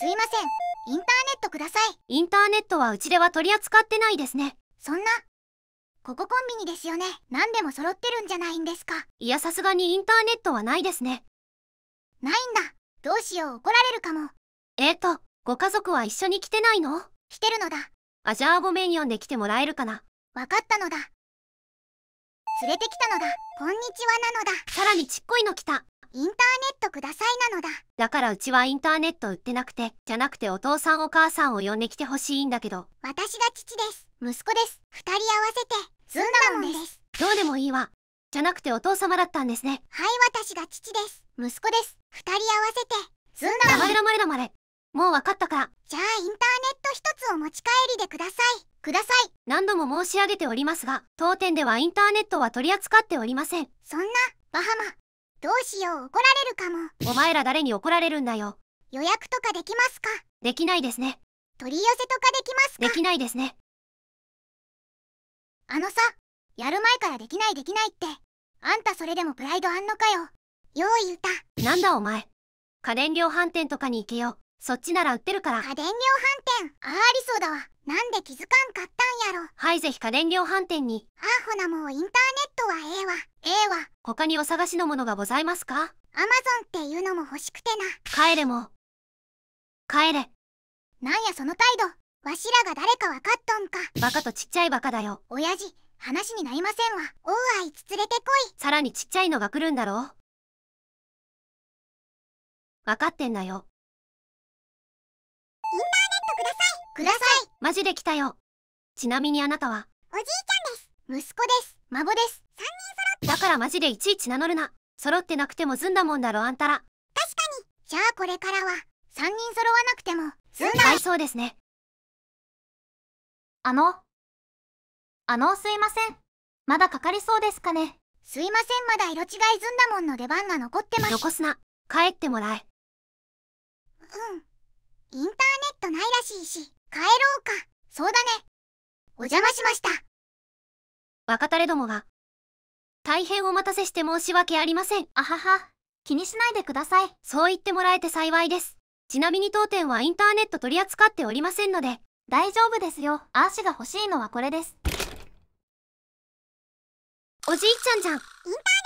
すいませんインターネットくださいインターネットはうちでは取り扱ってないですねそんなここコンビニですよね何でも揃ってるんじゃないんですかいやさすがにインターネットはないですねないんだどうしよう怒られるかもえーとご家族は一緒に来てないの来てるのだあじゃあごめん読んで来てもらえるかな分かったのだ連れてきたのだこんにちはなのださらにちっこいの来たインターネットくださいだからうちはインターネット売ってなくて、じゃなくてお父さんお母さんを呼んできてほしいんだけど。私が父です。息子です。二人合わせて、ずんだもです。どうでもいいわ。じゃなくてお父様だったんですね。はい、私が父です。息子です。二人合わせて、ずんだも名黙れ黙れ黙れ。もう分かったから。じゃあインターネット一つを持ち帰りでください。ください。何度も申し上げておりますが、当店ではインターネットは取り扱っておりません。そんな、バハマ、どうしよう怒られるかもお前ら誰に怒られるんだよ予約とかできますかできないですね取り寄せとかできますかできないですねあのさやる前からできないできないってあんたそれでもプライドあんのかよよう歌なんだお前家電量販店とかに行けよそっちなら売ってるから家電量販店あありそうだわなんで気づかんかったやろはいぜひ家電量販店にアホなもうインターネットはええわええわ他にお探しのものがございますかアマゾンっていうのも欲しくてな帰れも帰れなんやその態度わしらが誰か分かっとんかバカとちっちゃいバカだよ親父話になりませんわおうあいつ連れてこいさらにちっちゃいのが来るんだろ分かってんだよインターネットくださいくださいマジで来たよちなみにあなたはおじいちゃんです息子です孫です3人揃ってだからマジでいちいち名乗るな揃ってなくても済んだもんだろあんたら確かにじゃあこれからは3人揃わなくても済んだはいそうですねあのあのすいませんまだかかりそうですかねすいませんまだ色違いずんだもんの出番が残ってます残すな帰ってもらえうんインターネットないらしいし帰ろうかそうだねお邪魔しました。若たれどもが、大変お待たせして申し訳ありません。あはは、気にしないでください。そう言ってもらえて幸いです。ちなみに当店はインターネット取り扱っておりませんので、大丈夫ですよ。アーシが欲しいのはこれです。おじいちゃんじゃん。インター